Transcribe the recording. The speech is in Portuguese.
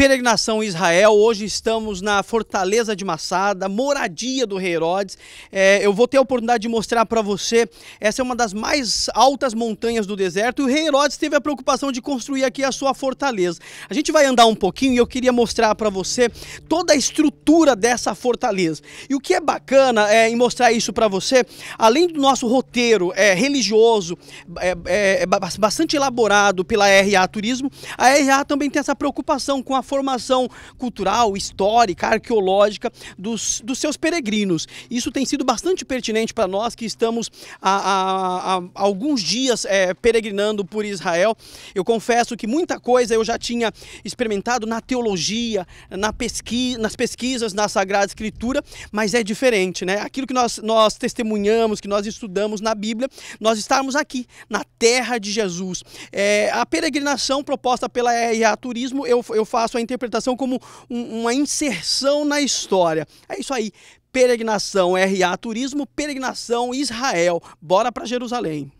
peregrinação em Israel. Hoje estamos na Fortaleza de Massada, moradia do rei Herodes. É, eu vou ter a oportunidade de mostrar para você. Essa é uma das mais altas montanhas do deserto e o rei Herodes teve a preocupação de construir aqui a sua fortaleza. A gente vai andar um pouquinho e eu queria mostrar para você toda a estrutura dessa fortaleza. E o que é bacana é, em mostrar isso para você, além do nosso roteiro é, religioso, é, é, é bastante elaborado pela RA Turismo, a RA também tem essa preocupação com a formação cultural, histórica, arqueológica dos, dos seus peregrinos. Isso tem sido bastante pertinente para nós que estamos há, há, há alguns dias é, peregrinando por Israel. Eu confesso que muita coisa eu já tinha experimentado na teologia, na pesquisa, nas pesquisas na Sagrada Escritura, mas é diferente, né? Aquilo que nós, nós testemunhamos, que nós estudamos na Bíblia, nós estamos aqui, na terra de Jesus. É, a peregrinação proposta pela RA Turismo, eu, eu faço a a interpretação como um, uma inserção na história. É isso aí. Peregrinação RA Turismo, Peregrinação Israel. Bora para Jerusalém.